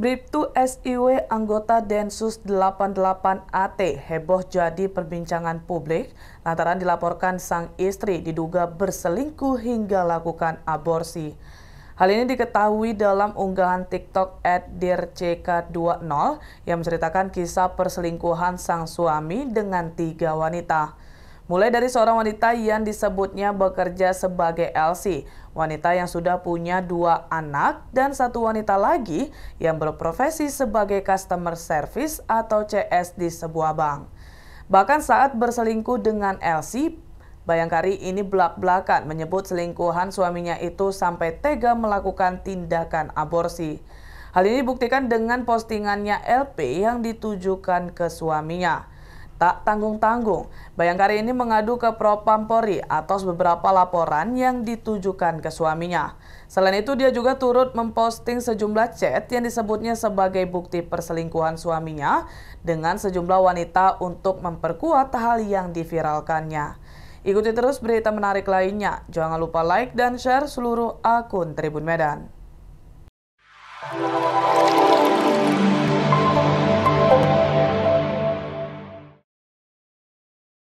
Bribtu SIW anggota Densus 88 AT heboh jadi perbincangan publik lantaran dilaporkan sang istri diduga berselingkuh hingga lakukan aborsi. Hal ini diketahui dalam unggahan TikTok at dirck20 yang menceritakan kisah perselingkuhan sang suami dengan tiga wanita. Mulai dari seorang wanita yang disebutnya bekerja sebagai LC, wanita yang sudah punya dua anak, dan satu wanita lagi yang berprofesi sebagai customer service atau CS di sebuah bank. Bahkan saat berselingkuh dengan LC, Bayangkari ini belak-belakan menyebut selingkuhan suaminya itu sampai tega melakukan tindakan aborsi. Hal ini dibuktikan dengan postingannya LP yang ditujukan ke suaminya tak tanggung-tanggung. Bayangkari ini mengadu ke Propampori atas beberapa laporan yang ditujukan ke suaminya. Selain itu, dia juga turut memposting sejumlah chat yang disebutnya sebagai bukti perselingkuhan suaminya dengan sejumlah wanita untuk memperkuat hal yang diviralkannya. Ikuti terus berita menarik lainnya. Jangan lupa like dan share seluruh akun Tribun Medan.